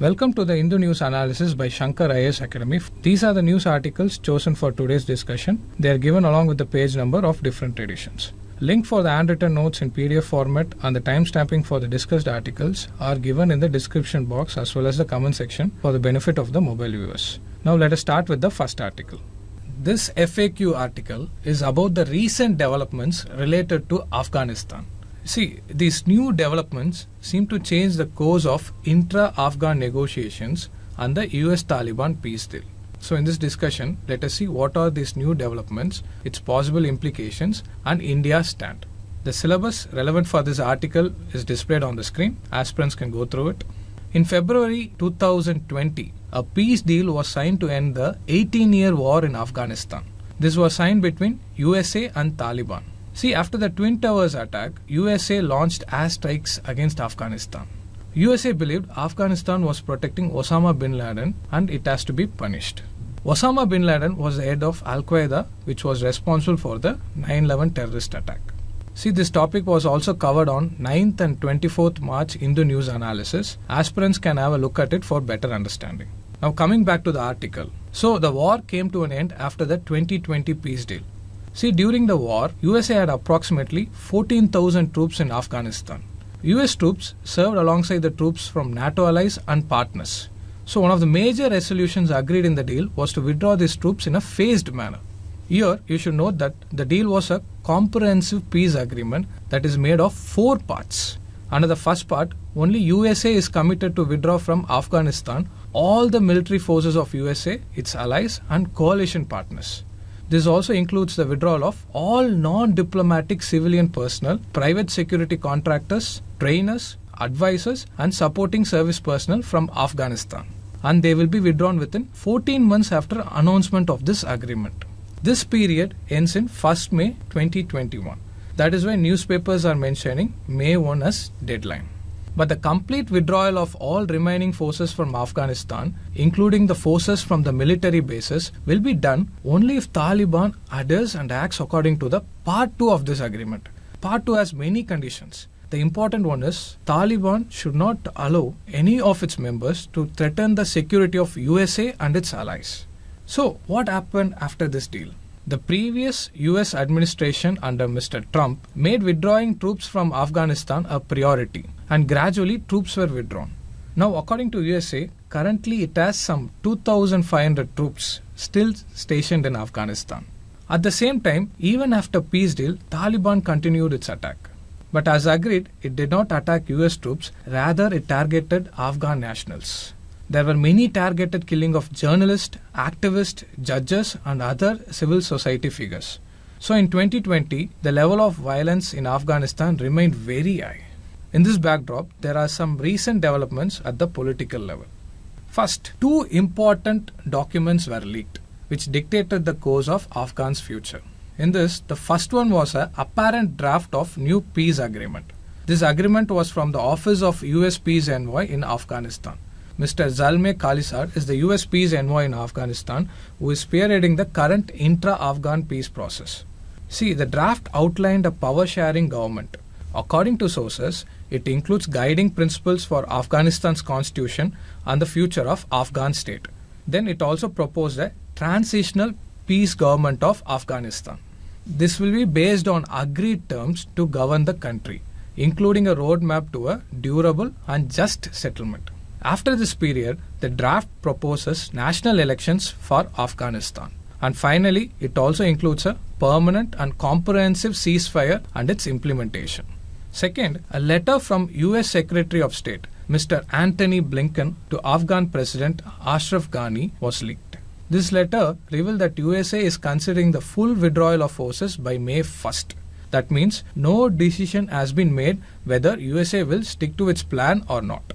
Welcome to the Indo News Analysis by Shankar IS Academy. These are the news articles chosen for today's discussion. They are given along with the page number of different editions. Link for the handwritten notes in PDF format and the timestamping for the discussed articles are given in the description box as well as the comment section for the benefit of the mobile viewers. Now let us start with the first article. This FAQ article is about the recent developments related to Afghanistan. See, these new developments seem to change the course of intra Afghan negotiations and the US Taliban peace deal. So, in this discussion, let us see what are these new developments, its possible implications, and India's stand. The syllabus relevant for this article is displayed on the screen. Aspirants can go through it. In February 2020, a peace deal was signed to end the 18 year war in Afghanistan. This was signed between USA and Taliban. See, after the Twin Towers attack, USA launched airstrikes against Afghanistan. USA believed Afghanistan was protecting Osama bin Laden and it has to be punished. Osama bin Laden was the head of Al Qaeda, which was responsible for the 9 11 terrorist attack. See, this topic was also covered on 9th and 24th March in the news analysis. Aspirants can have a look at it for better understanding. Now, coming back to the article. So, the war came to an end after the 2020 peace deal. See, during the war, USA had approximately 14,000 troops in Afghanistan. US troops served alongside the troops from NATO allies and partners. So, one of the major resolutions agreed in the deal was to withdraw these troops in a phased manner. Here, you should note that the deal was a comprehensive peace agreement that is made of four parts. Under the first part, only USA is committed to withdraw from Afghanistan all the military forces of USA, its allies, and coalition partners. This also includes the withdrawal of all non diplomatic civilian personnel, private security contractors, trainers, advisors, and supporting service personnel from Afghanistan. And they will be withdrawn within 14 months after announcement of this agreement. This period ends in 1st May 2021. That is why newspapers are mentioning May 1 as deadline but the complete withdrawal of all remaining forces from Afghanistan, including the forces from the military bases, will be done only if Taliban adheres and acts according to the Part 2 of this agreement. Part 2 has many conditions. The important one is Taliban should not allow any of its members to threaten the security of USA and its allies. So, what happened after this deal? The previous US administration under Mr. Trump made withdrawing troops from Afghanistan a priority and gradually troops were withdrawn. Now, according to USA, currently it has some 2,500 troops still stationed in Afghanistan. At the same time, even after peace deal, Taliban continued its attack. But as agreed, it did not attack US troops, rather it targeted Afghan nationals. There were many targeted killing of journalists, activists, judges and other civil society figures. So in 2020, the level of violence in Afghanistan remained very high. In this backdrop, there are some recent developments at the political level. First, two important documents were leaked, which dictated the course of Afghan's future. In this, the first one was an apparent draft of new peace agreement. This agreement was from the office of US Peace Envoy in Afghanistan. Mr. Zalmay Khalisar is the US Peace Envoy in Afghanistan who is spearheading the current intra Afghan peace process. See, the draft outlined a power sharing government According to sources, it includes guiding principles for Afghanistan's constitution and the future of Afghan state. Then it also proposed a transitional peace government of Afghanistan. This will be based on agreed terms to govern the country, including a roadmap to a durable and just settlement. After this period, the draft proposes national elections for Afghanistan. And finally, it also includes a permanent and comprehensive ceasefire and its implementation. Second, a letter from US Secretary of State Mr. Anthony Blinken to Afghan President Ashraf Ghani was leaked. This letter revealed that USA is considering the full withdrawal of forces by May 1st. That means no decision has been made whether USA will stick to its plan or not.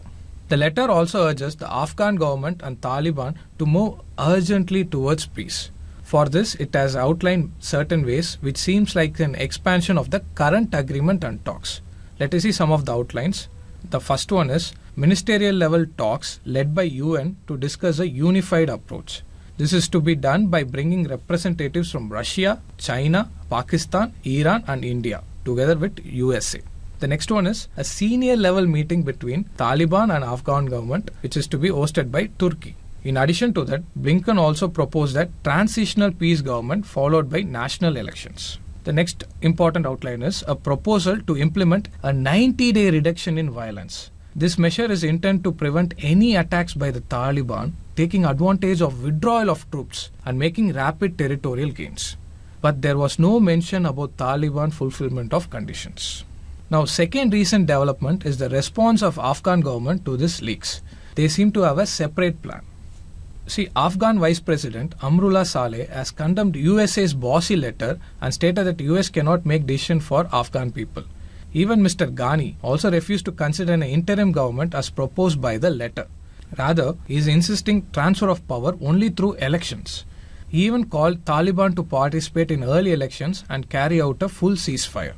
The letter also urges the Afghan government and Taliban to move urgently towards peace. For this, it has outlined certain ways which seems like an expansion of the current agreement and talks. Let us see some of the outlines. The first one is ministerial level talks led by UN to discuss a unified approach. This is to be done by bringing representatives from Russia, China, Pakistan, Iran and India together with USA. The next one is a senior level meeting between Taliban and Afghan government which is to be hosted by Turkey. In addition to that, Blinken also proposed a transitional peace government followed by national elections. The next important outline is a proposal to implement a 90 day reduction in violence. This measure is intended to prevent any attacks by the Taliban taking advantage of withdrawal of troops and making rapid territorial gains. But there was no mention about Taliban fulfillment of conditions. Now, second recent development is the response of Afghan government to these leaks. They seem to have a separate plan. See, Afghan Vice President Amrullah Saleh has condemned USA's bossy letter and stated that US cannot make decision for Afghan people. Even Mr. Ghani also refused to consider an interim government as proposed by the letter. Rather, he is insisting transfer of power only through elections. He even called Taliban to participate in early elections and carry out a full ceasefire.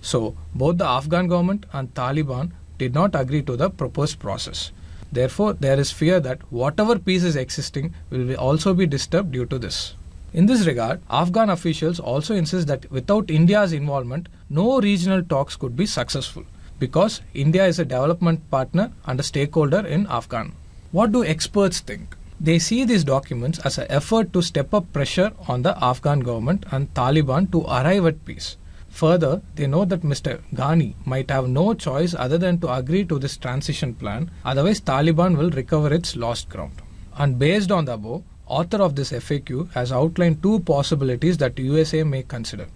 So, both the Afghan government and Taliban did not agree to the proposed process. Therefore, there is fear that whatever peace is existing will also be disturbed due to this. In this regard, Afghan officials also insist that without India's involvement, no regional talks could be successful because India is a development partner and a stakeholder in Afghan. What do experts think? They see these documents as an effort to step up pressure on the Afghan government and Taliban to arrive at peace. Further, they know that Mr. Ghani might have no choice other than to agree to this transition plan, otherwise, Taliban will recover its lost ground. And based on the above, author of this FAQ has outlined two possibilities that USA may consider.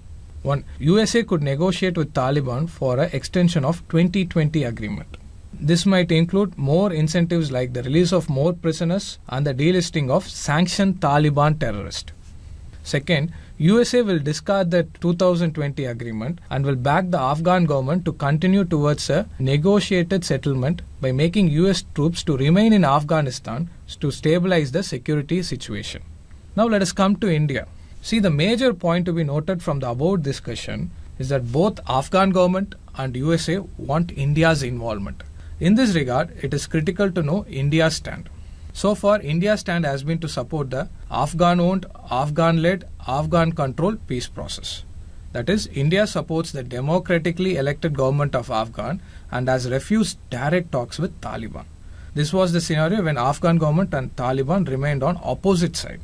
1. USA could negotiate with Taliban for an extension of 2020 agreement. This might include more incentives like the release of more prisoners and the delisting of sanctioned Taliban terrorists. Second, USA will discard the 2020 agreement and will back the Afghan government to continue towards a negotiated settlement by making US troops to remain in Afghanistan to stabilize the security situation. Now let us come to India. See the major point to be noted from the above discussion is that both Afghan government and USA want India's involvement. In this regard, it is critical to know India's stand. So far, India's stand has been to support the Afghan-owned, Afghan-led, Afghan-controlled peace process. That is, India supports the democratically elected government of Afghan and has refused direct talks with Taliban. This was the scenario when Afghan government and Taliban remained on opposite side.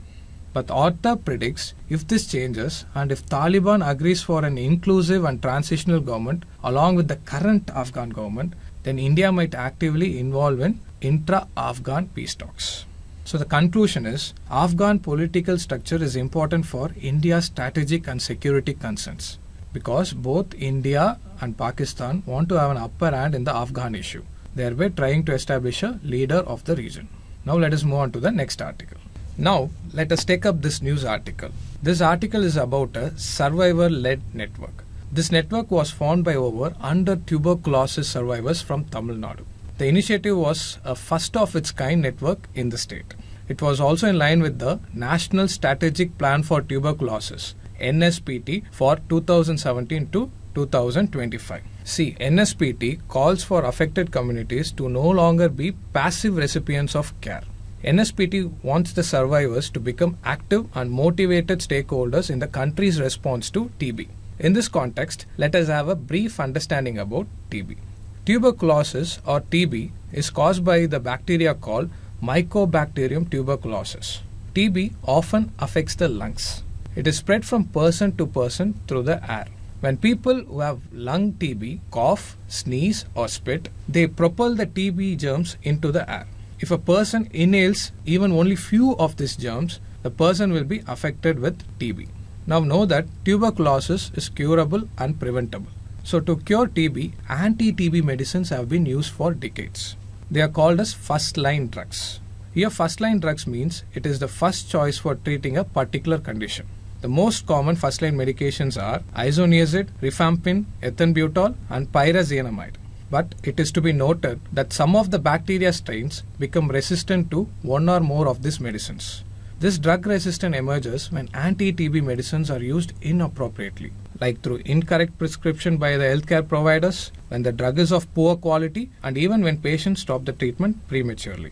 But Orta predicts if this changes and if Taliban agrees for an inclusive and transitional government along with the current Afghan government, then India might actively involve in intra Afghan peace talks. So, the conclusion is Afghan political structure is important for India's strategic and security concerns because both India and Pakistan want to have an upper hand in the Afghan issue, thereby trying to establish a leader of the region. Now, let us move on to the next article. Now, let us take up this news article. This article is about a survivor led network. This network was formed by over under tuberculosis survivors from Tamil Nadu. The initiative was a first of its kind network in the state. It was also in line with the National Strategic Plan for Tuberculosis, NSPT, for 2017 to 2025. See, NSPT calls for affected communities to no longer be passive recipients of care. NSPT wants the survivors to become active and motivated stakeholders in the country's response to TB. In this context, let us have a brief understanding about TB. Tuberculosis or TB is caused by the bacteria called Mycobacterium tuberculosis. TB often affects the lungs. It is spread from person to person through the air. When people who have lung TB cough, sneeze, or spit, they propel the TB germs into the air. If a person inhales even only few of these germs, the person will be affected with TB. Now know that tuberculosis is curable and preventable. So, to cure TB, anti TB medicines have been used for decades. They are called as first line drugs. Here, first line drugs means it is the first choice for treating a particular condition. The most common first line medications are isoniazid, rifampin, ethambutol, and pyrazinamide. But it is to be noted that some of the bacteria strains become resistant to one or more of these medicines. This drug resistance emerges when anti TB medicines are used inappropriately like through incorrect prescription by the healthcare providers, when the drug is of poor quality, and even when patients stop the treatment prematurely.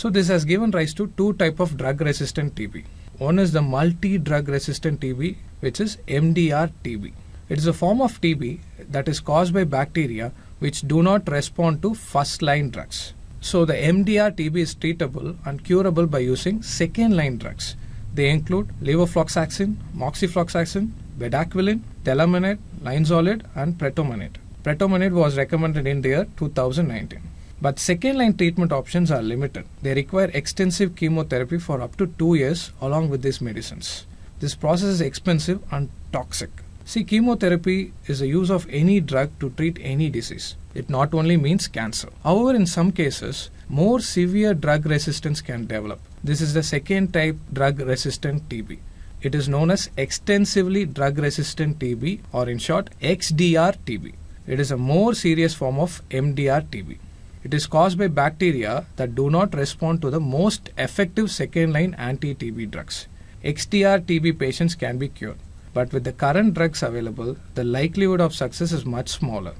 So this has given rise to two type of drug resistant TB. One is the multi drug resistant TB which is MDR TB. It is a form of TB that is caused by bacteria which do not respond to first line drugs. So the MDR TB is treatable and curable by using second line drugs. They include levofloxacin, moxifloxacin, bedaquiline, telaminate, linezolid and pretomanate. Pretomanate was recommended in the year 2019. But second line treatment options are limited. They require extensive chemotherapy for up to 2 years along with these medicines. This process is expensive and toxic. See, chemotherapy is the use of any drug to treat any disease. It not only means cancer. However, in some cases, more severe drug resistance can develop. This is the second type drug resistant TB. It is known as extensively drug resistant TB or in short XDR TB. It is a more serious form of MDR TB. It is caused by bacteria that do not respond to the most effective second line anti TB drugs. XDR TB patients can be cured, but with the current drugs available, the likelihood of success is much smaller.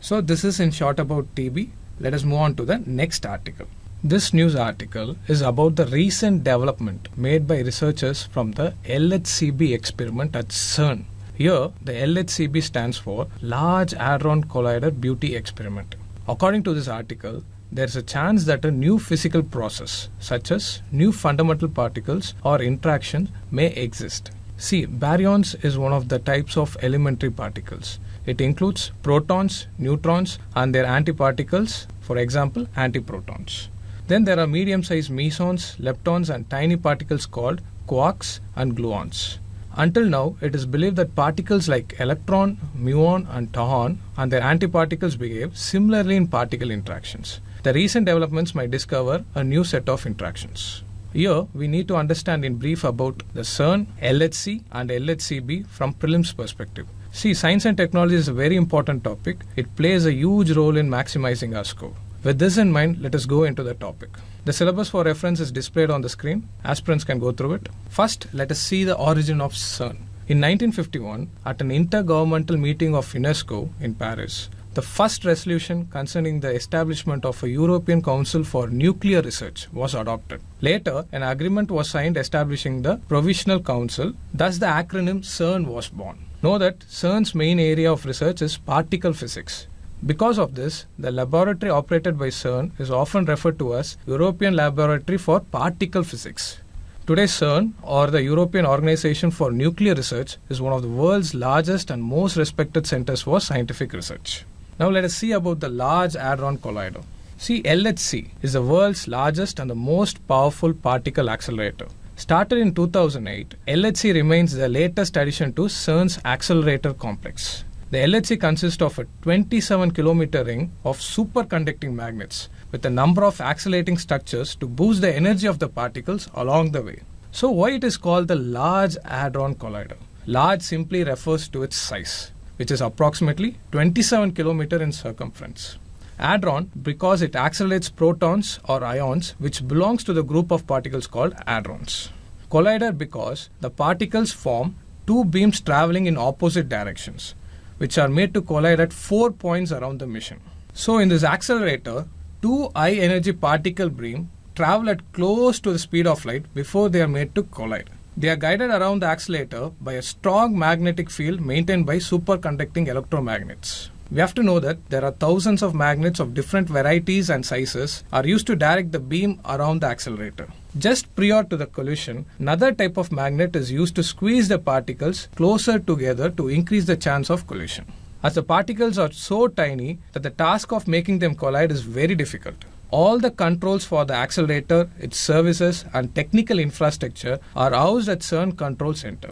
So, this is in short about TB. Let us move on to the next article. This news article is about the recent development made by researchers from the LHCb experiment at CERN. Here, the LHCb stands for Large Hadron Collider Beauty Experiment. According to this article, there's a chance that a new physical process, such as new fundamental particles or interactions, may exist. See, baryons is one of the types of elementary particles. It includes protons, neutrons, and their antiparticles, for example, antiprotons. Then there are medium sized mesons, leptons, and tiny particles called quarks and gluons. Until now, it is believed that particles like electron, muon, and tauon and their antiparticles behave similarly in particle interactions. The recent developments might discover a new set of interactions. Here, we need to understand in brief about the CERN, LHC, and LHCb from prelims perspective. See, science and technology is a very important topic. It plays a huge role in maximizing our scope. With this in mind, let us go into the topic. The syllabus for reference is displayed on the screen. Aspirants can go through it. First, let us see the origin of CERN. In 1951, at an intergovernmental meeting of UNESCO in Paris, the first resolution concerning the establishment of a European Council for Nuclear Research was adopted. Later, an agreement was signed establishing the Provisional Council, thus, the acronym CERN was born. Know that CERN's main area of research is particle physics. Because of this, the laboratory operated by CERN is often referred to as European Laboratory for Particle Physics. Today, CERN, or the European Organization for Nuclear Research, is one of the world's largest and most respected centers for scientific research. Now, let us see about the Large Hadron Collider. See, LHC is the world's largest and the most powerful particle accelerator. Started in 2008, LHC remains the latest addition to CERN's accelerator complex. The LHC consists of a 27 kilometer ring of superconducting magnets with a number of accelerating structures to boost the energy of the particles along the way. So, why it is called the Large Hadron Collider? Large simply refers to its size, which is approximately 27 kilometer in circumference. Hadron because it accelerates protons or ions, which belongs to the group of particles called hadrons. Collider because the particles form two beams traveling in opposite directions which are made to collide at four points around the mission. So in this accelerator, two high energy particle beam travel at close to the speed of light before they are made to collide. They are guided around the accelerator by a strong magnetic field maintained by superconducting electromagnets. We have to know that there are thousands of magnets of different varieties and sizes are used to direct the beam around the accelerator. Just prior to the collision, another type of magnet is used to squeeze the particles closer together to increase the chance of collision. As the particles are so tiny that the task of making them collide is very difficult. All the controls for the accelerator, its services, and technical infrastructure are housed at CERN Control Center.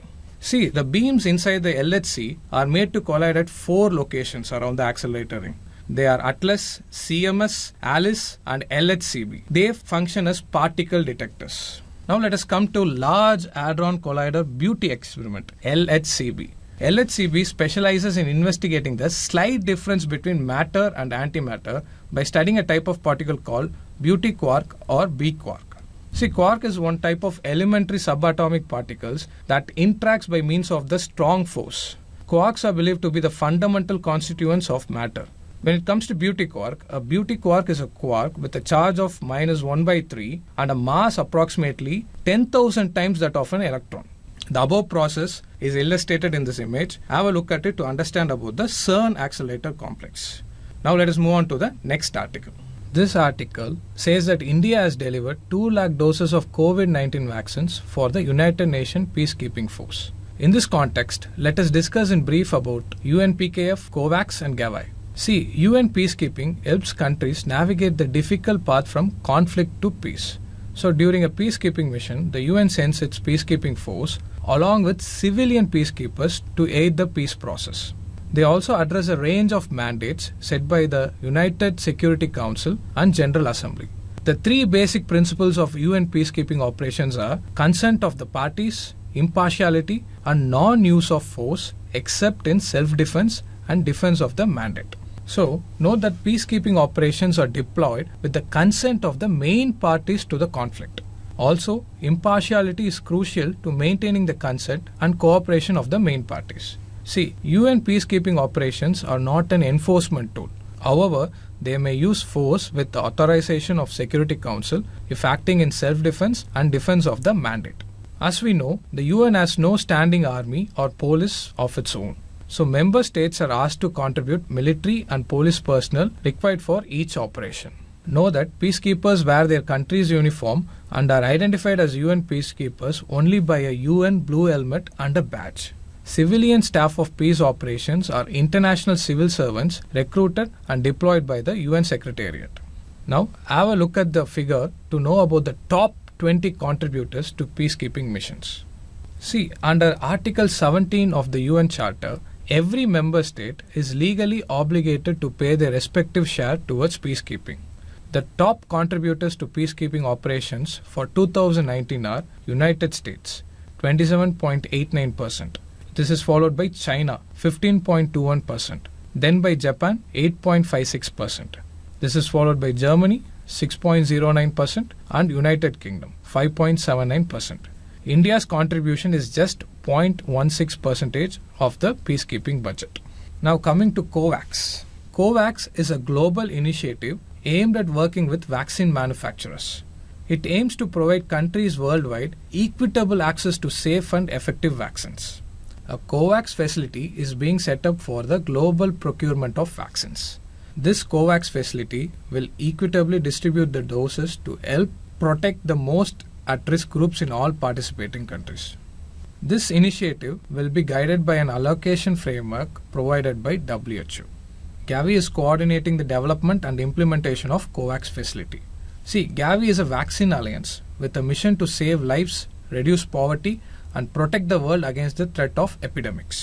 See, the beams inside the LHC are made to collide at four locations around the accelerator ring. They are Atlas, CMS, ALICE, and LHCb. They function as particle detectors. Now let us come to Large Hadron Collider Beauty Experiment, LHCb. LHCb specializes in investigating the slight difference between matter and antimatter by studying a type of particle called beauty quark or B quark. See, quark is one type of elementary subatomic particles that interacts by means of the strong force. Quarks are believed to be the fundamental constituents of matter. When it comes to beauty quark, a beauty quark is a quark with a charge of minus 1 by 3 and a mass approximately 10,000 times that of an electron. The above process is illustrated in this image. Have a look at it to understand about the CERN accelerator complex. Now let us move on to the next article. This article says that India has delivered 2 lakh doses of COVID 19 vaccines for the United Nations Peacekeeping Force. In this context, let us discuss in brief about UNPKF, COVAX, and GAVI. See, UN peacekeeping helps countries navigate the difficult path from conflict to peace. So, during a peacekeeping mission, the UN sends its peacekeeping force along with civilian peacekeepers to aid the peace process. They also address a range of mandates set by the United Security Council and General Assembly. The three basic principles of UN peacekeeping operations are consent of the parties, impartiality, and non use of force except in self defense and defense of the mandate. So, note that peacekeeping operations are deployed with the consent of the main parties to the conflict. Also, impartiality is crucial to maintaining the consent and cooperation of the main parties. See, UN peacekeeping operations are not an enforcement tool. However, they may use force with the authorization of Security Council if acting in self-defense and defense of the mandate. As we know, the UN has no standing army or police of its own. So member states are asked to contribute military and police personnel required for each operation. Know that peacekeepers wear their country's uniform and are identified as UN peacekeepers only by a UN blue helmet and a badge. Civilian staff of peace operations are international civil servants recruited and deployed by the UN Secretariat. Now, have a look at the figure to know about the top 20 contributors to peacekeeping missions. See, under Article 17 of the UN Charter, every member state is legally obligated to pay their respective share towards peacekeeping. The top contributors to peacekeeping operations for 2019 are United States 27.89%, this is followed by China, 15.21%, then by Japan, 8.56%. This is followed by Germany, 6.09%, and United Kingdom, 5.79%. India's contribution is just 0.16% of the peacekeeping budget. Now, coming to COVAX. COVAX is a global initiative aimed at working with vaccine manufacturers. It aims to provide countries worldwide equitable access to safe and effective vaccines a COVAX facility is being set up for the global procurement of vaccines. This COVAX facility will equitably distribute the doses to help protect the most at risk groups in all participating countries. This initiative will be guided by an allocation framework provided by WHO. Gavi is coordinating the development and implementation of COVAX facility. See, Gavi is a vaccine alliance with a mission to save lives, reduce poverty, and protect the world against the threat of epidemics.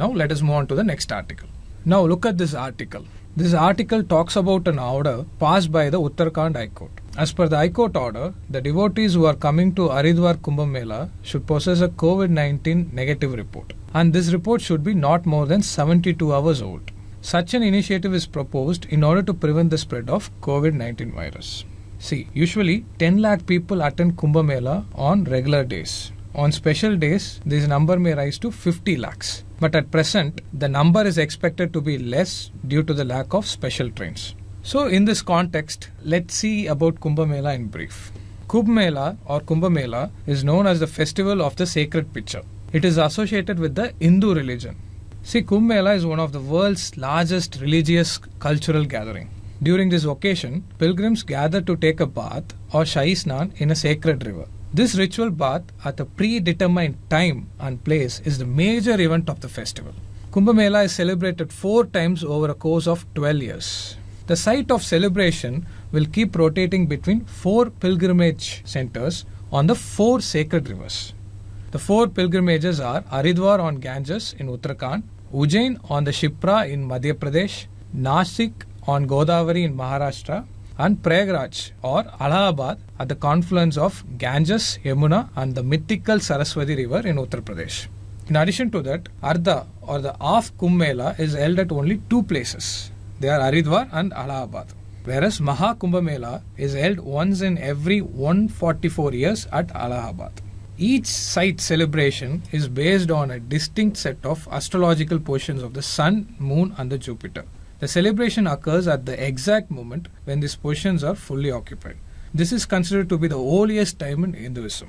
Now let us move on to the next article. Now look at this article. This article talks about an order passed by the Uttarakhand High Court. As per the High Court order, the devotees who are coming to Aridwar Kumbh Mela should possess a COVID-19 negative report and this report should be not more than 72 hours old. Such an initiative is proposed in order to prevent the spread of COVID-19 virus. See, usually 10 lakh people attend Kumbh Mela on regular days. On special days, this number may rise to 50 lakhs. But at present, the number is expected to be less due to the lack of special trains. So, in this context, let's see about Kumbh Mela in brief. Kumbh Mela or Kumbh Mela is known as the festival of the sacred pitcher. It is associated with the Hindu religion. See, Kumbh Mela is one of the world's largest religious cultural gathering. During this occasion, pilgrims gather to take a bath or Shahi Snan in a sacred river. This ritual bath at a predetermined time and place is the major event of the festival. Kumbh Mela is celebrated four times over a course of 12 years. The site of celebration will keep rotating between four pilgrimage centers on the four sacred rivers. The four pilgrimages are Aridwar on Ganges in Uttarakhand, Ujjain on the Shipra in Madhya Pradesh, Nashik on Godavari in Maharashtra, and Prayagraj or Allahabad at the confluence of Ganges, Yamuna and the mythical Saraswati river in Uttar Pradesh. In addition to that, Ardha or the half Kumbh Mela is held at only two places. They are Aridwar and Allahabad. Whereas Maha Kumbh Mela is held once in every 144 years at Allahabad. Each site celebration is based on a distinct set of astrological positions of the Sun, Moon, and the Jupiter. The celebration occurs at the exact moment when these positions are fully occupied. This is considered to be the holiest time in Hinduism.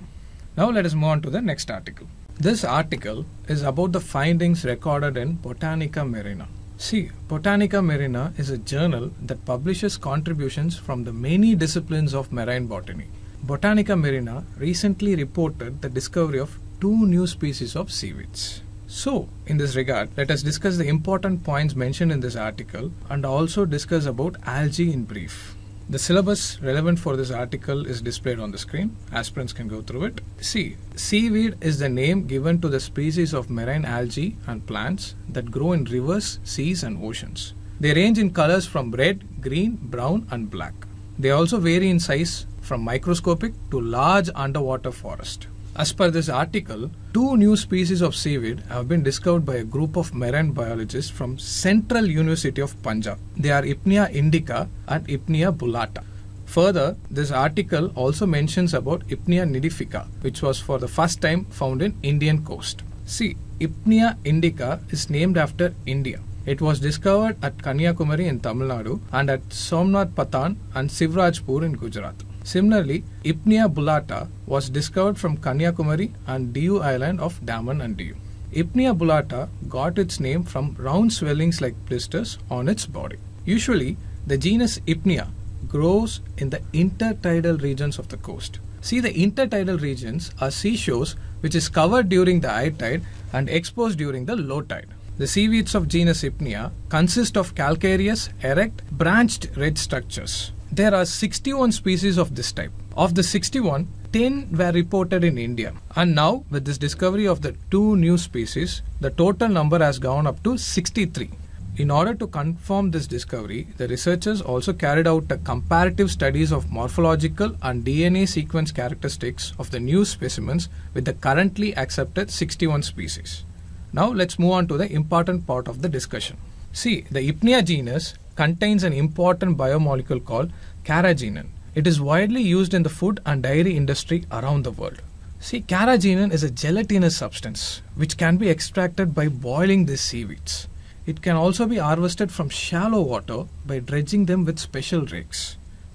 Now let us move on to the next article. This article is about the findings recorded in Botanica Marina. See, Botanica Marina is a journal that publishes contributions from the many disciplines of marine botany. Botanica Marina recently reported the discovery of two new species of seaweeds. So, in this regard, let us discuss the important points mentioned in this article and also discuss about algae in brief. The syllabus relevant for this article is displayed on the screen. Aspirants can go through it. See, Seaweed is the name given to the species of marine algae and plants that grow in rivers, seas, and oceans. They range in colors from red, green, brown, and black. They also vary in size from microscopic to large underwater forest. As per this article, two new species of seaweed have been discovered by a group of marine biologists from Central University of Punjab. They are Ipnia indica and Ipnia bullata. Further, this article also mentions about Ipnia nidifica, which was for the first time found in Indian coast. See, Ipnia indica is named after India. It was discovered at Kanyakumari in Tamil Nadu and at Somnath Patan and Sivrajpur in Gujarat. Similarly, Ipnia bulata was discovered from Kanyakumari and Diu island of Daman and Diu. Ipnia bulata got its name from round swellings like blisters on its body. Usually, the genus Ipnia grows in the intertidal regions of the coast. See, the intertidal regions are seashores which is covered during the high tide and exposed during the low tide. The seaweeds of genus Ipnia consist of calcareous, erect, branched red structures. There are 61 species of this type. Of the 61, 10 were reported in India. And now, with this discovery of the two new species, the total number has gone up to 63. In order to confirm this discovery, the researchers also carried out comparative studies of morphological and DNA sequence characteristics of the new specimens with the currently accepted 61 species. Now let's move on to the important part of the discussion. See, the Ipnia genus contains an important biomolecule called carrageenan. It is widely used in the food and dairy industry around the world. See, carrageenan is a gelatinous substance which can be extracted by boiling these seaweeds. It can also be harvested from shallow water by dredging them with special rigs.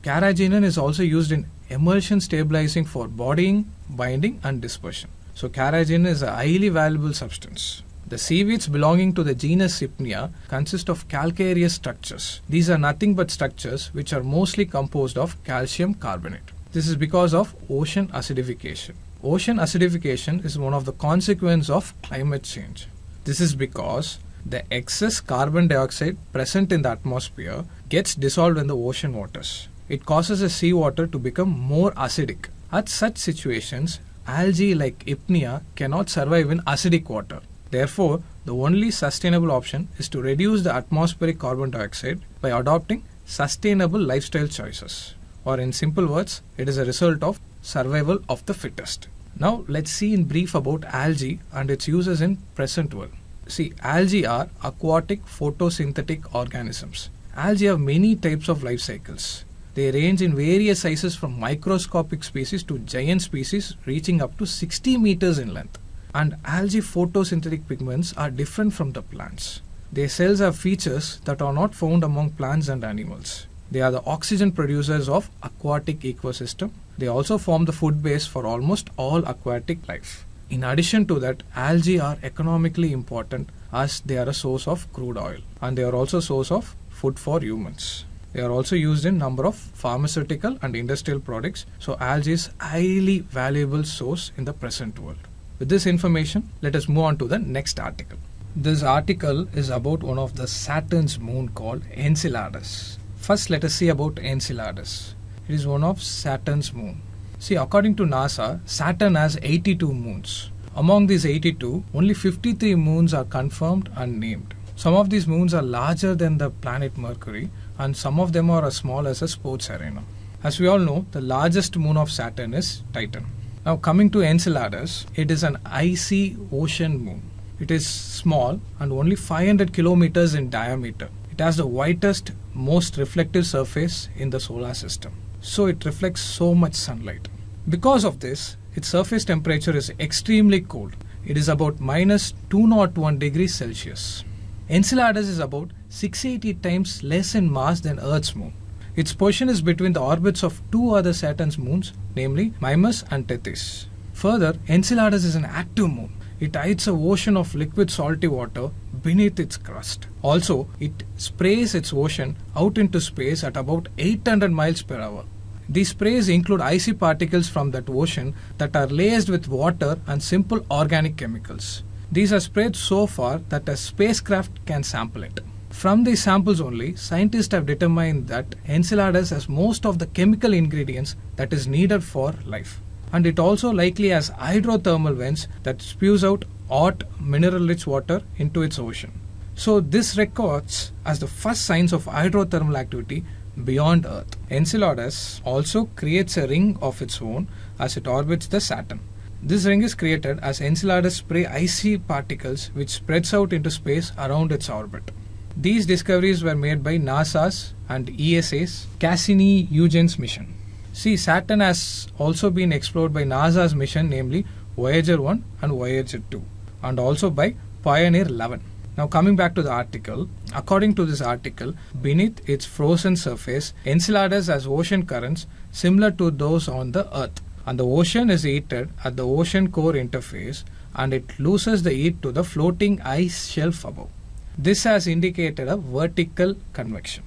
Carrageenan is also used in emulsion stabilizing for bodying, binding, and dispersion. So, carrageenan is a highly valuable substance. The seaweeds belonging to the genus Sipnia consist of calcareous structures. These are nothing but structures which are mostly composed of calcium carbonate. This is because of ocean acidification. Ocean acidification is one of the consequences of climate change. This is because the excess carbon dioxide present in the atmosphere gets dissolved in the ocean waters. It causes the seawater to become more acidic. At such situations, algae like Ipnea cannot survive in acidic water. Therefore, the only sustainable option is to reduce the atmospheric carbon dioxide by adopting sustainable lifestyle choices. Or, in simple words, it is a result of survival of the fittest. Now, let's see in brief about algae and its uses in present world. See, algae are aquatic photosynthetic organisms. Algae have many types of life cycles. They range in various sizes from microscopic species to giant species reaching up to 60 meters in length and algae photosynthetic pigments are different from the plants. Their cells have features that are not found among plants and animals. They are the oxygen producers of aquatic ecosystem. They also form the food base for almost all aquatic life. In addition to that, algae are economically important as they are a source of crude oil and they are also source of food for humans. They are also used in number of pharmaceutical and industrial products. So algae is highly valuable source in the present world. With this information, let us move on to the next article. This article is about one of the Saturn's moon called Enceladus. First, let us see about Enceladus. It is one of Saturn's moon. See, according to NASA, Saturn has 82 moons. Among these 82, only 53 moons are confirmed and named. Some of these moons are larger than the planet Mercury, and some of them are as small as a sports arena. As we all know, the largest moon of Saturn is Titan. Now, coming to Enceladus, it is an icy ocean moon. It is small and only 500 kilometers in diameter. It has the whitest, most reflective surface in the solar system. So, it reflects so much sunlight. Because of this, its surface temperature is extremely cold. It is about minus 201 degrees Celsius. Enceladus is about 680 times less in mass than Earth's moon. Its position is between the orbits of two other Saturn's moons, namely Mimas and Tethys. Further, Enceladus is an active moon. It hides a ocean of liquid salty water beneath its crust. Also, it sprays its ocean out into space at about 800 miles per hour. These sprays include icy particles from that ocean that are laced with water and simple organic chemicals. These are sprayed so far that a spacecraft can sample it. From these samples only, scientists have determined that Enceladus has most of the chemical ingredients that is needed for life. And it also likely has hydrothermal vents that spews out hot mineral-rich water into its ocean. So this records as the first signs of hydrothermal activity beyond Earth. Enceladus also creates a ring of its own as it orbits the Saturn. This ring is created as Enceladus spray icy particles which spreads out into space around its orbit. These discoveries were made by NASA's and ESA's Cassini Huygens mission. See, Saturn has also been explored by NASA's mission, namely Voyager 1 and Voyager 2, and also by Pioneer 11. Now, coming back to the article, according to this article, beneath its frozen surface, Enceladus has ocean currents similar to those on the Earth, and the ocean is heated at the ocean core interface and it loses the heat to the floating ice shelf above. This has indicated a vertical convection.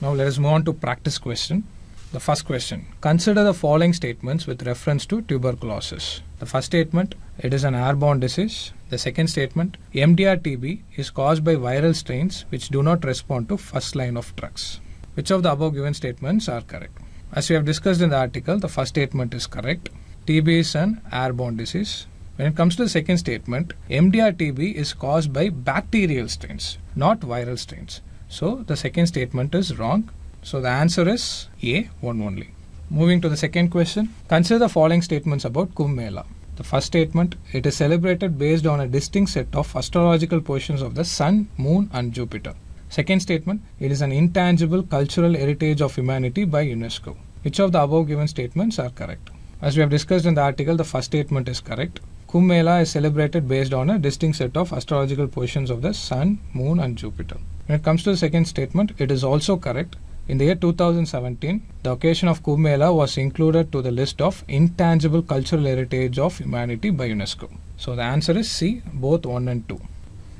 Now let us move on to practice question. The first question. Consider the following statements with reference to tuberculosis. The first statement, it is an airborne disease. The second statement, MDR-TB is caused by viral strains which do not respond to first line of drugs. Which of the above given statements are correct? As we have discussed in the article, the first statement is correct. TB is an airborne disease. When it comes to the second statement, MDR-TB is caused by bacterial strains, not viral strains. So the second statement is wrong. So the answer is A, one only. Moving to the second question, consider the following statements about Kumbh Mela. The first statement, it is celebrated based on a distinct set of astrological positions of the Sun, Moon and Jupiter. Second statement, it is an intangible cultural heritage of humanity by UNESCO. Which of the above given statements are correct? As we have discussed in the article, the first statement is correct. Kumbh Mela is celebrated based on a distinct set of astrological positions of the Sun, Moon and Jupiter. When it comes to the second statement, it is also correct. In the year 2017, the occasion of Kumbh Mela was included to the list of intangible cultural heritage of humanity by UNESCO. So the answer is C, both 1 and 2.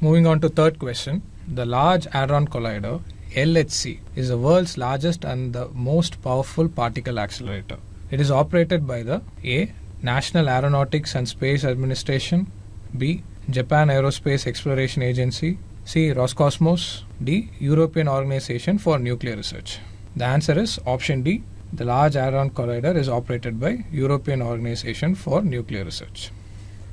Moving on to third question, the Large Hadron Collider LHC is the world's largest and the most powerful particle accelerator. It is operated by the A. National Aeronautics and Space Administration, B. Japan Aerospace Exploration Agency, C. Roscosmos, D. European Organization for Nuclear Research. The answer is option D. The Large Hadron Collider is operated by European Organization for Nuclear Research.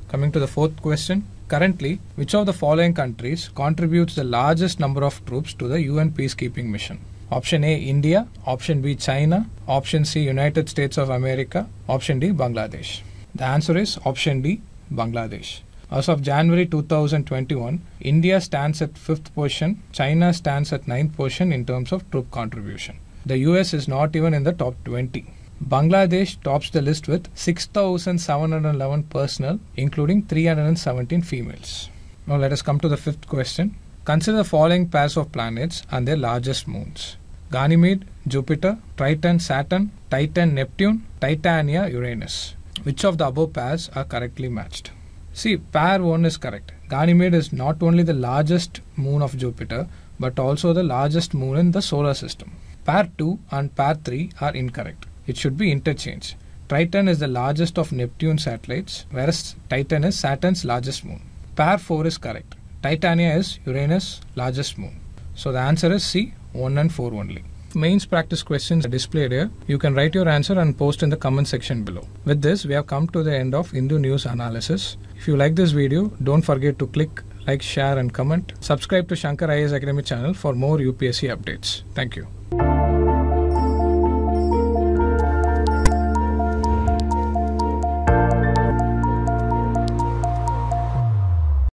Coming to the fourth question. Currently, which of the following countries contributes the largest number of troops to the UN peacekeeping mission? Option A India, option B China, option C United States of America, option D Bangladesh. The answer is option D Bangladesh. As of January 2021, India stands at 5th position, China stands at 9th position in terms of troop contribution. The US is not even in the top 20. Bangladesh tops the list with 6,711 personnel, including 317 females. Now let us come to the fifth question. Consider the following pairs of planets and their largest moons. Ganymede, Jupiter, Triton, Saturn, Titan, Neptune, Titania, Uranus. Which of the above pairs are correctly matched? See, pair 1 is correct. Ganymede is not only the largest moon of Jupiter, but also the largest moon in the solar system. Pair 2 and pair 3 are incorrect. It should be interchanged. Triton is the largest of Neptune's satellites, whereas Titan is Saturn's largest moon. Pair 4 is correct. Titania is Uranus' largest moon. So the answer is C, 1 and 4 only. Mains practice questions are displayed here. You can write your answer and post in the comment section below. With this, we have come to the end of Hindu news analysis. If you like this video, don't forget to click like, share and comment. Subscribe to Shankar IAS Academy channel for more UPSC updates. Thank you.